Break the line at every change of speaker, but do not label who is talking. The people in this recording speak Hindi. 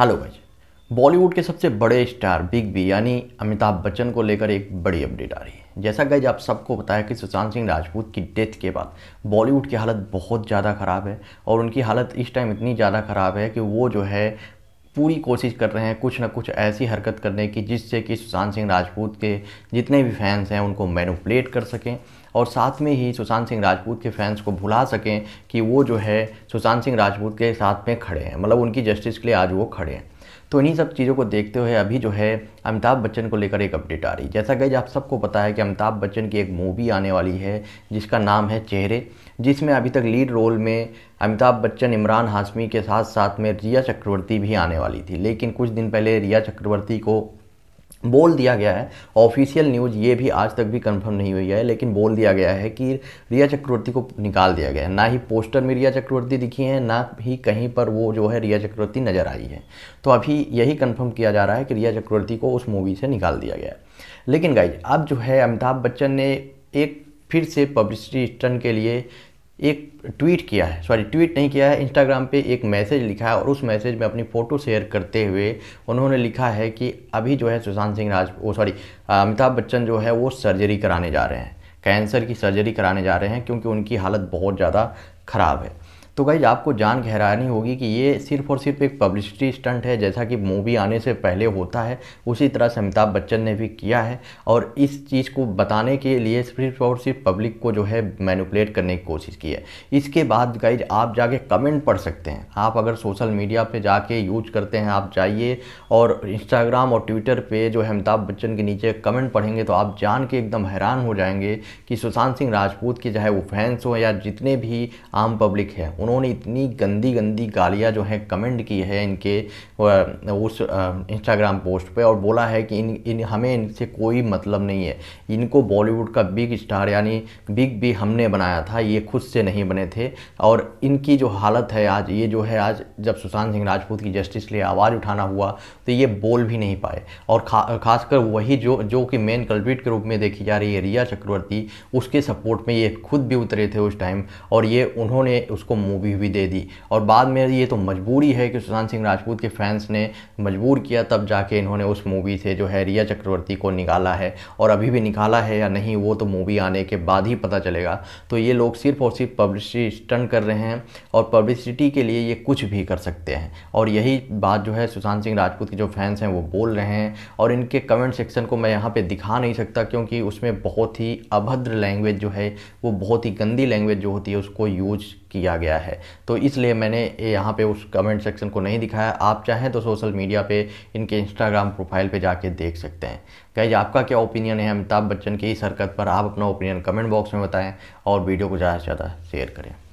हेलो भाई बॉलीवुड के सबसे बड़े स्टार बिग बी यानी अमिताभ बच्चन को लेकर एक बड़ी अपडेट आ रही है जैसा गज आप सबको बताया कि सुशांत सिंह राजपूत की डेथ के बाद बॉलीवुड की हालत बहुत ज़्यादा ख़राब है और उनकी हालत इस टाइम इतनी ज़्यादा ख़राब है कि वो जो है पूरी कोशिश कर रहे हैं कुछ ना कुछ ऐसी हरकत करने की जिससे कि सुशांत सिंह राजपूत के जितने भी फैंस हैं उनको मैनुपलेट कर सकें और साथ में ही सुशांत सिंह राजपूत के फैंस को भुला सकें कि वो जो है सुशांत सिंह राजपूत के साथ में खड़े हैं मतलब उनकी जस्टिस के लिए आज वो खड़े हैं तो इन्हीं सब चीज़ों को देखते हुए अभी जो है अमिताभ बच्चन को लेकर एक अपडेट आ रही है जैसा कि आप सबको पता है कि अमिताभ बच्चन की एक मूवी आने वाली है जिसका नाम है चेहरे जिसमें अभी तक लीड रोल में अमिताभ बच्चन इमरान हाशमी के साथ साथ में रिया चक्रवर्ती भी आने वाली थी लेकिन कुछ दिन पहले रिया चक्रवर्ती को बोल दिया गया है ऑफिशियल न्यूज़ ये भी आज तक भी कंफर्म नहीं हुई है लेकिन बोल दिया गया है कि रिया चक्रवर्ती को निकाल दिया गया है ना ही पोस्टर में रिया चक्रवर्ती दिखी है ना ही कहीं पर वो जो है रिया चक्रवर्ती नज़र आई है तो अभी यही कंफर्म किया जा रहा है कि रिया चक्रवर्ती को उस मूवी से निकाल दिया गया है लेकिन गाइज अब जो है अमिताभ बच्चन ने एक फिर से पब्लिसिटी स्टन के लिए एक ट्वीट किया है सॉरी ट्वीट नहीं किया है इंस्टाग्राम पे एक मैसेज लिखा है और उस मैसेज में अपनी फ़ोटो शेयर करते हुए उन्होंने लिखा है कि अभी जो है सुशांत सिंह राज वो सॉरी अमिताभ बच्चन जो है वो सर्जरी कराने जा रहे हैं कैंसर की सर्जरी कराने जा रहे हैं क्योंकि उनकी हालत बहुत ज़्यादा ख़राब है तो गाइज आपको जान गहरानी होगी कि ये सिर्फ और सिर्फ एक पब्लिसिटी स्टंट है जैसा कि मूवी आने से पहले होता है उसी तरह से अमिताभ बच्चन ने भी किया है और इस चीज़ को बताने के लिए सिर्फ और सिर्फ पब्लिक को जो है मैनुपलेट करने की कोशिश की है इसके बाद गाइज आप जाके कमेंट पढ़ सकते हैं आप अगर सोशल मीडिया पर जाके यूज करते हैं आप जाइए और इंस्टाग्राम और ट्विटर पर जो है अमिताभ बच्चन के नीचे कमेंट पढ़ेंगे तो आप जान के एकदम हैरान हो जाएंगे कि सुशांत सिंह राजपूत के चाहे वो फैंस हों या जितने भी आम पब्लिक हैं उन्होंने इतनी गंदी गंदी गालियाँ जो हैं कमेंट की है इनके उस इंस्टाग्राम पोस्ट पे और बोला है कि इन इन हमें इनसे कोई मतलब नहीं है इनको बॉलीवुड का बिग स्टार यानी बिग भी हमने बनाया था ये खुद से नहीं बने थे और इनकी जो हालत है आज ये जो है आज जब सुशांत सिंह राजपूत की जस्टिस लिए आवाज़ उठाना हुआ तो ये बोल भी नहीं पाए और खा खासकर वही जो जो कि मेन कल्प्रिट के रूप में देखी जा रही है रिया चक्रवर्ती उसके सपोर्ट में ये खुद भी उतरे थे उस टाइम और ये उन्होंने उसको मूवी भी दे दी और बाद में ये तो मजबूरी है कि सुशांत सिंह राजपूत के फैंस ने मजबूर किया तब जाके इन्होंने उस मूवी से जो है रिया चक्रवर्ती को निकाला है और अभी भी निकाला है या नहीं वो तो मूवी आने के बाद ही पता चलेगा तो ये लोग सिर्फ और सिर्फ पब्लिसिटी स्टन कर रहे हैं और पब्लिसिटी के लिए ये कुछ भी कर सकते हैं और यही बात जो है सुशांत सिंह राजपूत के जो फैंस हैं वो बोल रहे हैं और इनके कमेंट सेक्शन को मैं यहाँ पर दिखा नहीं सकता क्योंकि उसमें बहुत ही अभद्र लैंग्वेज जो है वो बहुत ही गंदी लैंग्वेज जो होती है उसको यूज किया गया है है तो इसलिए मैंने यहाँ पे उस कमेंट सेक्शन को नहीं दिखाया आप चाहें तो सोशल मीडिया पे इनके इंस्टाग्राम प्रोफाइल पे जाके देख सकते हैं कहीं आपका क्या ओपिनियन है अमिताभ बच्चन की इस हरकत पर आप अपना ओपिनियन कमेंट बॉक्स में बताएं और वीडियो को ज़्यादा से ज़्यादा शेयर करें